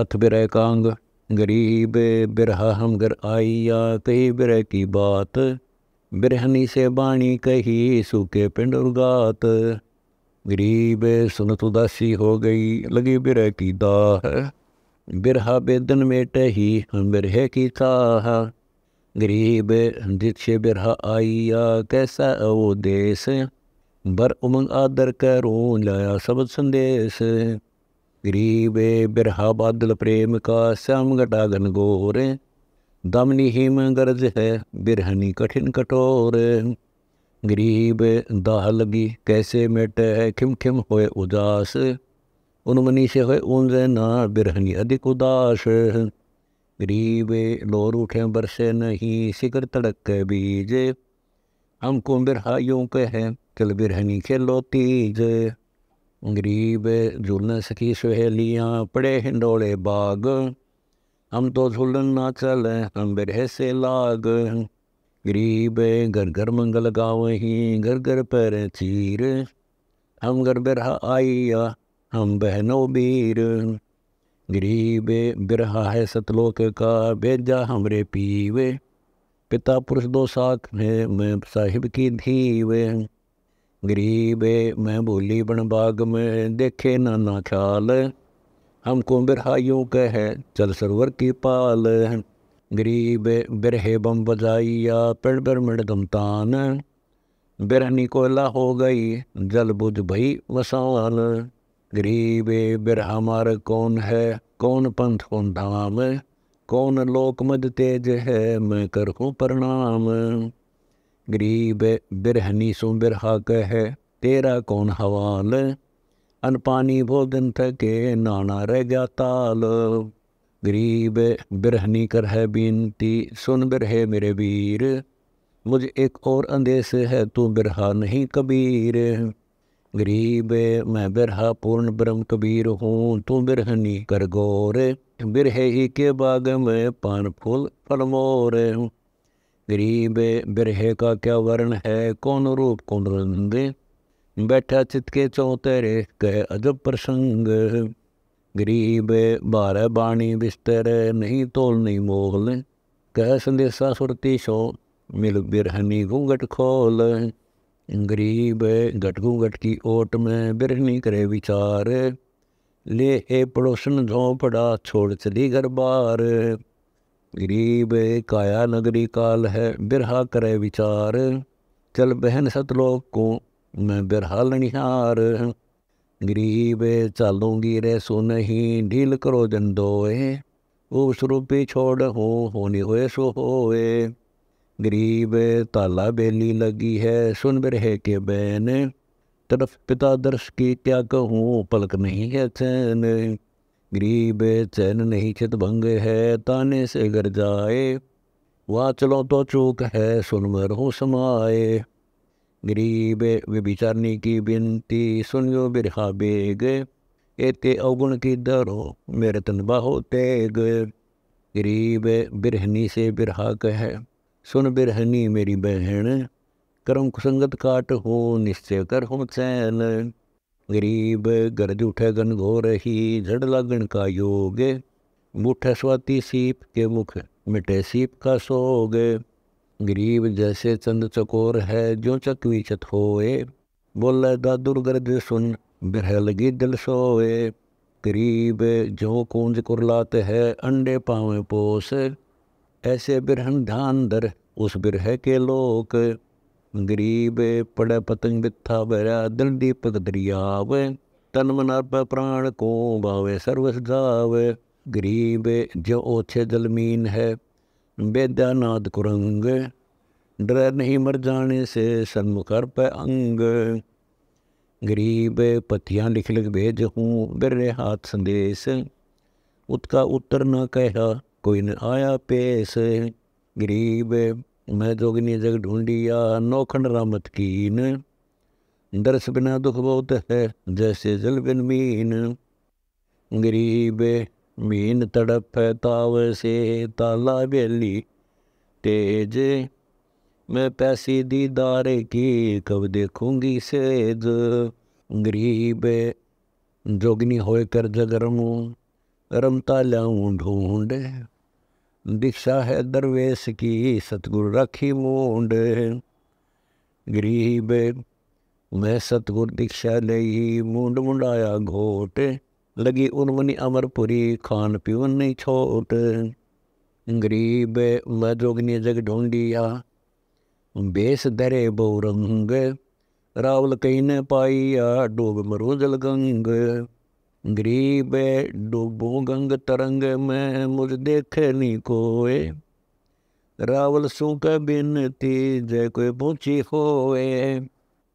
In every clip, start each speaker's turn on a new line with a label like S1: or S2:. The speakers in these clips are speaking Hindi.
S1: ਅਥ बिरह ਕਾਂਗ ਗਰੀਬ बिरहा ਹਮ ਗਰ ਆਈਆ कही बिरह ਕੀ ਬਾਤ ਬਿਰਹਨੀ ਸੇ ਬਾਣੀ ਕਹੀ ਸੁਕੇ ਪਿੰਡ उर्गात ਗਰੀਬ ਸੁਨ ਤੁਦਾਸੀ ਹੋ ਗਈ ਲਗੀ ਬਿਰਹ ਕੀ ਦਾਹ ਬਿਰਹਾ ਬੇਦਨ ਹੀ ਹਮ ਬਿਰਹੇ ਕੀ ਤਾਹ ਗਰੀਬ ਜਿਤ ਸੇ ਬਿਰਹਾ ਆਈਆ ਕੈਸਾ ਉਹ ਦੇਸ ਬਰ ਉਮੰਗ ਆਦਰ ਕਰੋ ਲਾਇਆ ਸਬਦ ਸੰਦੇਸ गरीबे बिरहा बादल प्रेम का श्याम घटागन गोर दमनी हिम गर्ज है बिरहनी कठिन कठोर गरीब दाह लगी कैसे मेट है खिम खिम होए उदास उन्मनी से होए ऊंजे ना बिरहनी अधिक उदास गरीब लोर उठे बरसे नहीं शिखर तड़क बीज हमको बिरहा यूं कहे चल बिरहनी खेलो तीज गरीब झुलन सखी सहेलियाँ पड़े हिंडोले बाग हम तो झुलन ना चल हम बिरह से लाग गरीब घर घर मंगल गाँव ही घर घर पर चीर हम घर बिरहा आइया हम बहनो बीर गरीब बिरहा है सतलोक का बेजा हमरे पीवे पिता पुरुष दो साख है में साहिब की धीवे गरीब मैं बोली बन बाग में देखे नाना ख्याल हमको बिरहाइयों का है चल सरोवर की पाल गरीब बिरहे बम बजाइया पिड़ बिर मिड़ दमतान बिरहनी कोयला हो गई जल बुझ भई वसाल गरीब बिर हमार कौन है कौन पंथ कौन धाम कौन लोक मद तेज है मैं कर हूँ प्रणाम गरीब बिरहनी सो बिरहा कह तेरा कौन हवाल अनपानी भोजन थके नाना रह गया ताल गरीब बिरहनी कर है बिनती सुन बिरहे मेरे वीर मुझ एक और अंदेश है तू बिरहा नहीं कबीर गरीब मैं बिरहा पूर्ण ब्रह्म कबीर हूँ तू बिरहनी कर गौर बिरहे ही के बाग में पान फूल फलमोर गरीब बिरहे का क्या वर्ण है कौन रूप कौन रंग बैठा चितके के चौतेरे गए अजब प्रसंग गरीब बार बाणी बिस्तर नहीं तोल नहीं मोल कह संदेशा सुरती शो मिल बिरहनी घूंघट खोल गरीब घट घूंघट की ओट में बिरहनी करे विचार ले ए पड़ोसन झोंपड़ा छोड़ चली घर बार गरीब काया नगरी काल है बिरहा करे विचार चल बहन सतलोक को मैं बिरहा लनिहार गरीब चालूंगी रे सुन ही ढील करो जन दोए उस रूपी छोड़ हो होनी होए सो होए गरीब ताला बेली लगी है सुन बिरहे के बहन तरफ पिता दर्श की क्या कहूँ पलक नहीं है चैन गरीब चैन नहीं चित भंग है ताने से गर जाए वाह चलो तो चूक है सुनवर हो समाए गरीब विभिचारणी की बिनती सुनियो बिरहा बेग एते अवगुण की दरो मेरे तन बाहो तेग गरीब बिरहनी से बिरहा कह सुन बिरहनी मेरी बहन कर्म कुसंगत काट हो निश्चय कर हो चैन गरीब गरज उठे गन घो रही झड़ लगन का योग मुठ स्वाति सीप के मुख मिटे सीप का सोग गरीब जैसे चंद चकोर है जो चकवीचत होए बोले दादुर गर्द सुन बिरह लगी दिल सोए गरीब जो कुंज कुरलात है अंडे पावे पोस ऐसे बिरहन ध्यान दर उस बिरह के लोक गरीब पड़ पतंग बिथा भरा दल दीपक दरियाव तन मनाप प्राण को भावे सर्वस गाव गरीब जो ओछे जलमीन है वेद्यानाद कुरंग डर नहीं मर जाने से सन्मुखर पर अंग गरीब पथियाँ लिख लिख भेज हूँ बिर्रे हाथ संदेश उसका उत्तर न कहा कोई न आया पेश गरीब मैं जोगिनी तो जग ढूंढिया नौखंड रामत कीन दर्श बिना दुख बहुत है जैसे जल बिन मीन गरीब मीन तड़प ताव से ताला बेली तेज मैं पैसे दीदार की कब देखूंगी सेज गरीब जोगिनी होए कर जगरमू रमता लाऊं ढूंढ दीक्षा है दरवेश की सतगुर रखी मूंड गरीब मैं सतगुर दीक्षा लई मुंड मुंडाया घोट लगी उर्मनी अमरपुरी खान पीवन नहीं छोट गरीब मैं जोगनी जग ढूंढिया बेस दरे बहुरंग रावल कहीं पाई आ डूब मरो जलगंग गरीब डूबो गंग तरंग में मुझ देखे नहीं कोए रावल सुख बिनती जय कोई पूछी होए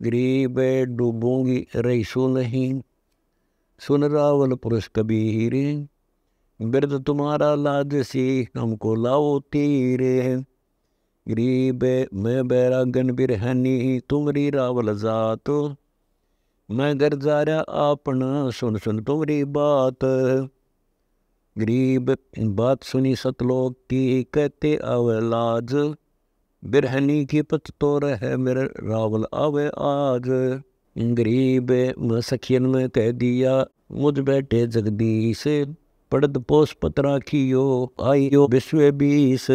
S1: गरीब डूबूंगी रईसो नहीं सुन रावल पुरुष कबीर बिरद तुम्हारा लाज सी हमको लाओ तीर गरीब मैं बैरागन बिरहनी तुमरी रावल जात मगर जरा आपना सुन सुन तुम्हारी बात गरीब बात सुनी सतलोक की कहते अवलाज बिरहनी की पत तो रह मेरे रावल अवे आज गरीब सखियन में कह दिया मुझ बैठे जगदीश पड़द पोष पतरा खियो आइयो विश्व बीस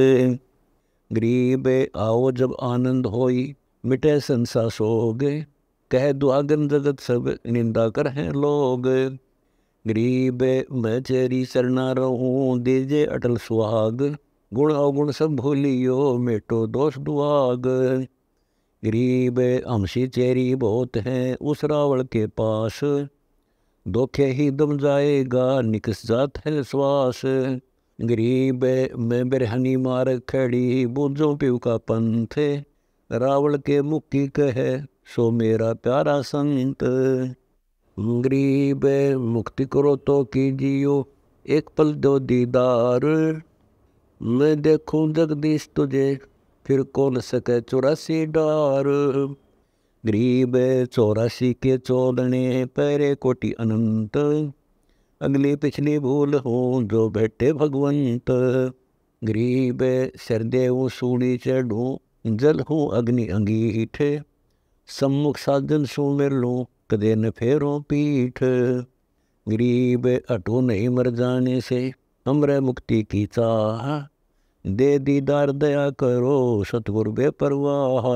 S1: गरीब आओ जब आनंद होई मिटे संसा सोगे कह दुआगन जगत सब निंदा कर हैं लोग गरीब मैं चेरी सरना रहूँ दीजे अटल सुहाग गुण अवगुण सब भूलियो मेटो दोष दुआग गरीब हमसी चेरी बहुत हैं उस रावण के पास धोखे ही दम जाएगा निकस जात है श्वास गरीब मैं बिरहनी मार खड़ी बोझो पीव का पंथ रावण के मुक्की कहे सो मेरा प्यारा संत गरीब मुक्ति करो तो कीजियो एक पल दो दीदार मैं देखूं जगदीश तुझे फिर कौन सके चौरासी डार गरीब चौरासी के चौदने पैरे कोटि अनंत अगली पिछली भूल हो जो बैठे भगवंत गरीब सरदेव सूणी चढ़ू जल हूँ अग्नि अंगीठ सम्मुख साधन सो मेर लो कदे न फेरो पीठ गरीब अटो नहीं मर जाने से हमरे मुक्ति की चाह दे दीदार दया करो सतगुर बेपरवाह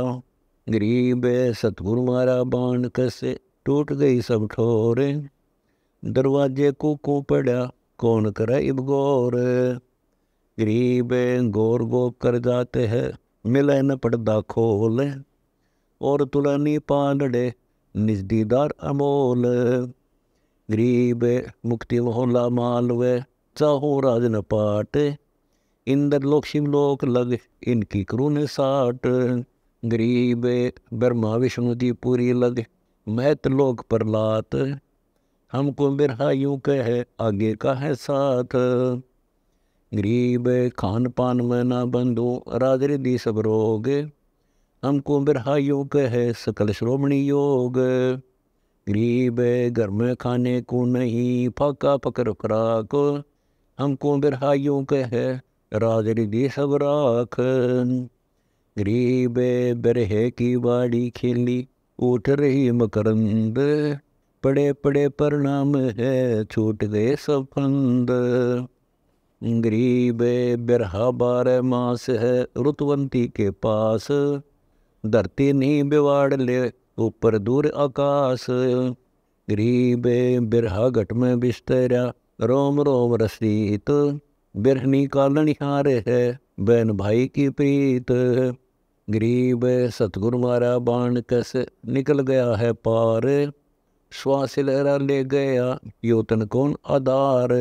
S1: गरीब सतगुर मारा बाण कसे टूट गई सब ठोरे दरवाजे को को पड़ा कौन करे इब गौर गरीब गौर गोप कर जाते हैं मिले न पड़दा खोले ਔਰ ਤੁਲਨੀ ਪਾਲੜੇ ਨਿਜਦੀਦਾਰ ਅਮੋਲ ਗਰੀਬ ਮੁਕਤੀ ਮੋਹਲਾ ਮਾਲਵੇ ਚਾਹੋ ਰਾਜ ਨ ਪਾਟ ਇੰਦਰ ਲੋਕ ਸ਼ਿਮ ਲੋਕ ਲਗ ਇਨਕੀ ਕਰੂਨੇ ਸਾਟ ਗਰੀਬ ਬਰਮਾ ਵਿਸ਼ਨੂ ਦੀ ਪੂਰੀ ਲਗ ਮਹਿਤ ਲੋਕ ਪ੍ਰਲਾਤ ਹਮ ਕੋ यूं ਕਹਿ ਅਗੇ का ਸਾਥ ਗਰੀਬ ਖਾਨ ਪਾਨ ਮੈਂ ਨਾ ਬੰਦੂ ਰਾਜ राजरी दी सब हमको बिरहा योग है सकल श्रोमणी योग गरीब घर में खाने को नहीं फाका पकर फराक हमको बिरहा योग है राजरी सब राख गरीब बरहे की बाड़ी खेली उठ रही मकरंद पड़े पड़े परिणाम है छूट गए सब फंद गरीब बिरहा बारह मास है रुतवंती के पास धरती नहीं बिवाड़ ले ऊपर दूर आकाश गरीब बिरहा घट में बिस्तरा रोम रोम रसीत बिरहनी कालन हार है बहन भाई की प्रीत गरीब सतगुरु मारा बाण कस निकल गया है पार श्वास लहरा ले गया योतन कौन आधार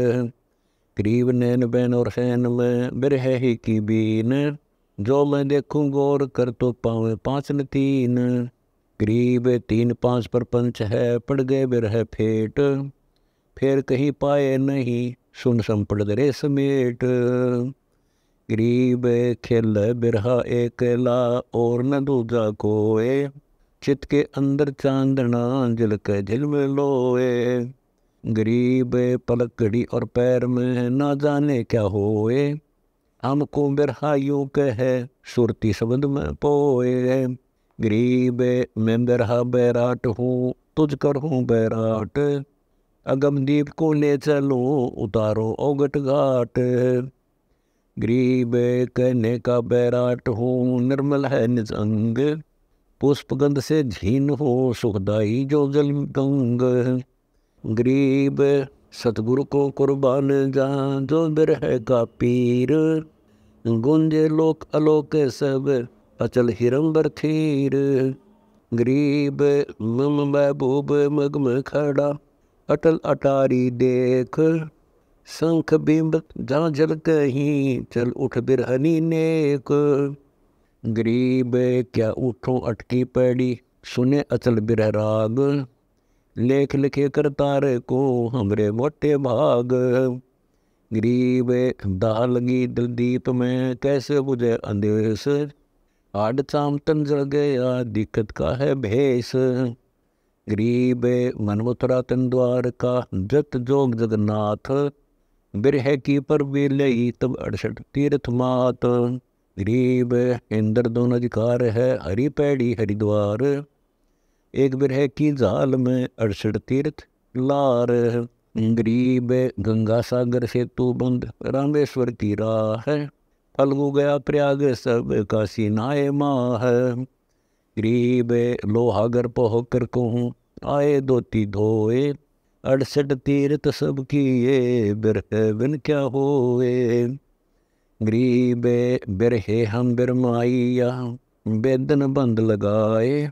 S1: गरीब नैन बहन और सैन में बिरह ही की बीन जो मैं देखूं गौर कर तो पावे पांच न तीन करीब तीन पांच पर पंच है पड़ गए बिरह फेट फिर कहीं पाए नहीं सुन संपड़ दरे समेट गरीब खेल बिरहा एकला और न दूजा कोए चित के अंदर चांदना जल के झिलम लोए गरीब पलकड़ी और पैर में ना जाने क्या होए हमको बिरहायु कहे सुरती शब्द में पोए गरीब मैं बिरहा बैराट हूँ तुझ कर हूँ बैराट अगमदीप को ले चलो उतारो ओगट घाट गरीब कहने का बैराट हूँ निर्मल है निजंग पुष्पगंध से झीन हो सुखदाई जो जल गंग गरीब सतगुरु को कुर्बान जा जो बिरह का पीर गुंजे लोक अलोक सब अचल हिरम्बर खीर गरीब मम महबूब मगम खड़ा अटल अटारी देख शंख बिंब झांझल कहीं चल उठ बिरहनी नेक गरीब क्या उठो अटकी पड़ी सुने अचल राग लेख लिखे कर तारे को हमरे मोटे भाग गरीब दाह लगी दलदीप में कैसे बुझे अंदेश आड चामतन जल गया दिक्कत का है भेस गरीब मनमुथरा तन द्वार का जत जोग जगन्नाथ बिरह की पर भी लई तब अड़सठ तीर्थ मात गरीब इंद्र दोनों अधिकार है हरि पैड़ी हरिद्वार एक बिरह की जाल में अड़सठ तीर्थ लार गरीब गंगा सागर से तू बंद रामेश्वर की राह फलगु गया प्रयाग सब काशी नाय माह गरीब लोहागर पहो कर कहूँ आए धोती धोए अड़सठ तीर्थ सब ये बिरह बिन क्या होए गरीब बिरहे हम बिरमाइया बेदन बंद लगाए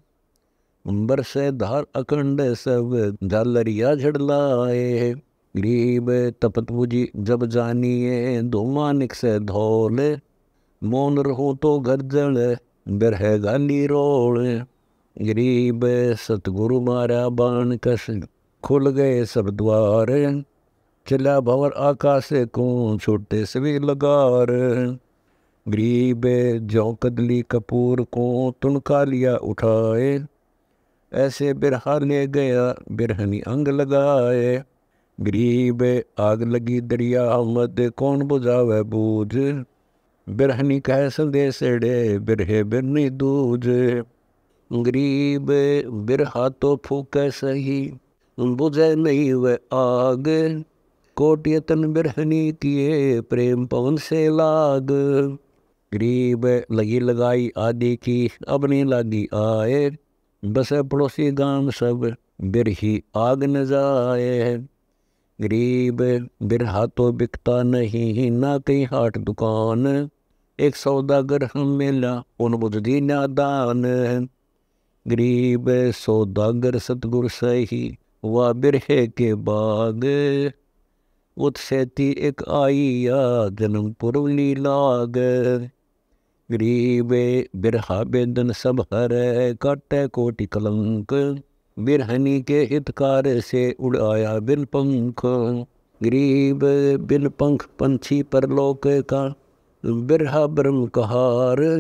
S1: से धार अखंड सब झालरिया झड़लाए गरीब तपत बुझी जब जानिए मानिक से धोल मौन रहो तो गर्जल बिरह गाली रोल गरीब सतगुरु मारा बाण कस खुल गए सब द्वार चला भवर आकाश को छोटे सभी लगार गरीब जौ कदली कपूर को तुनका लिया उठाए ऐसे बिरहा ले गया बिरहनी अंग लगाए गरीब आग लगी दरिया मद कौन बुझावे बूझ बिरहनी कह संदेश डे बिरहे बिरनी दूज गरीब बिरहा तो फूक सही बुझे नहीं वे आग कोटियतन बिरहनी किए प्रेम पवन से लाग गरीब लगी लगाई आदि की अब नहीं लागी आए बस पड़ोसी गांव सब बिरही आग न जाए गरीब बिरहा तो बिकता नहीं ना कहीं हाट दुकान एक सौदागर हम मेला उन बुद्धि ना दान गरीब सौदागर सतगुर सही व बिरहे के बाग उत्सेती एक आई या जन्मपुर ली लाग गरीब बिरहा बेदन सब हर कट कोटि कलंक बिरहनी के हितकार से उड़ाया बिन पंख गरीब बिन पंख पंछी पर लोक का बिरहा कहार